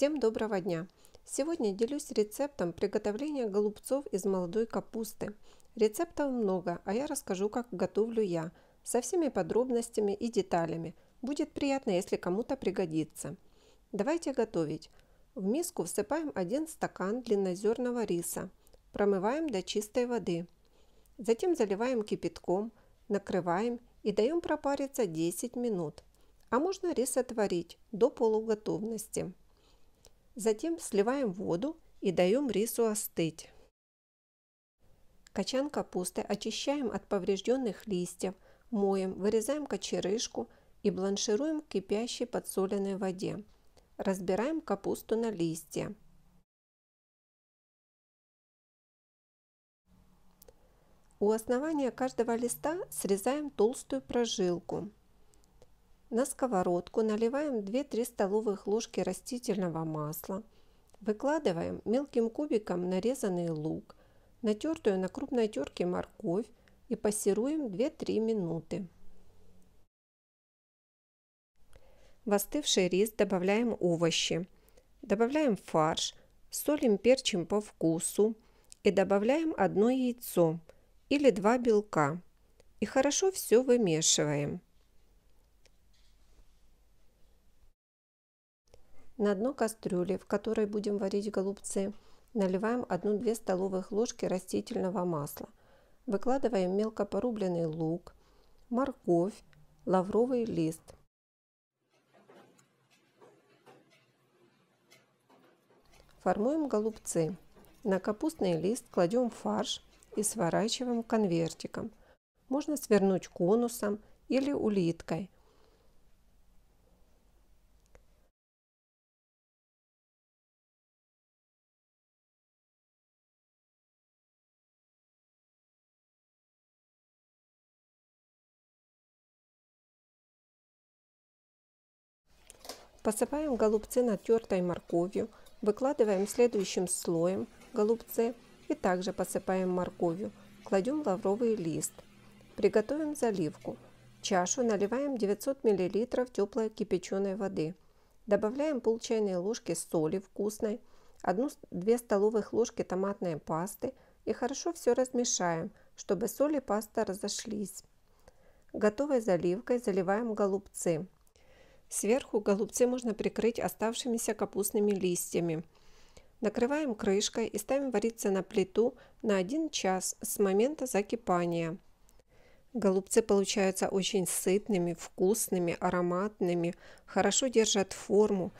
Всем доброго дня! Сегодня делюсь рецептом приготовления голубцов из молодой капусты. Рецептов много, а я расскажу, как готовлю я, со всеми подробностями и деталями. Будет приятно, если кому-то пригодится. Давайте готовить. В миску всыпаем 1 стакан длиннозерного риса. Промываем до чистой воды. Затем заливаем кипятком, накрываем и даем пропариться 10 минут. А можно рис отварить до полуготовности. Затем сливаем воду и даем рису остыть. Качан капусты очищаем от поврежденных листьев, моем, вырезаем кочерышку и бланшируем в кипящей подсоленной воде. Разбираем капусту на листья. У основания каждого листа срезаем толстую прожилку. На сковородку наливаем 2-3 столовых ложки растительного масла. Выкладываем мелким кубиком нарезанный лук, натертую на крупной терке морковь и пассируем 2-3 минуты. В остывший рис добавляем овощи. Добавляем фарш, солим, перчим по вкусу и добавляем одно яйцо или два белка. И хорошо все вымешиваем. На дно кастрюли, в которой будем варить голубцы, наливаем 1-2 столовых ложки растительного масла. Выкладываем мелко порубленный лук, морковь, лавровый лист. Формуем голубцы. На капустный лист кладем фарш и сворачиваем конвертиком. Можно свернуть конусом или улиткой – Посыпаем голубцы натертой морковью, выкладываем следующим слоем голубцы и также посыпаем морковью. Кладем лавровый лист. Приготовим заливку. В чашу наливаем 900 мл теплой кипяченой воды. Добавляем пол чайной ложки соли вкусной, 1-2 столовых ложки томатной пасты и хорошо все размешаем, чтобы соль и паста разошлись. Готовой заливкой заливаем голубцы. Сверху голубцы можно прикрыть оставшимися капустными листьями. Накрываем крышкой и ставим вариться на плиту на 1 час с момента закипания. Голубцы получаются очень сытными, вкусными, ароматными, хорошо держат форму.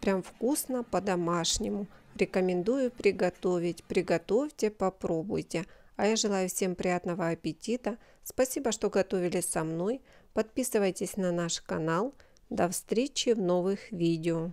Прям вкусно по-домашнему. Рекомендую приготовить. Приготовьте, попробуйте. А я желаю всем приятного аппетита. Спасибо, что готовили со мной. Подписывайтесь на наш канал – до встречи в новых видео.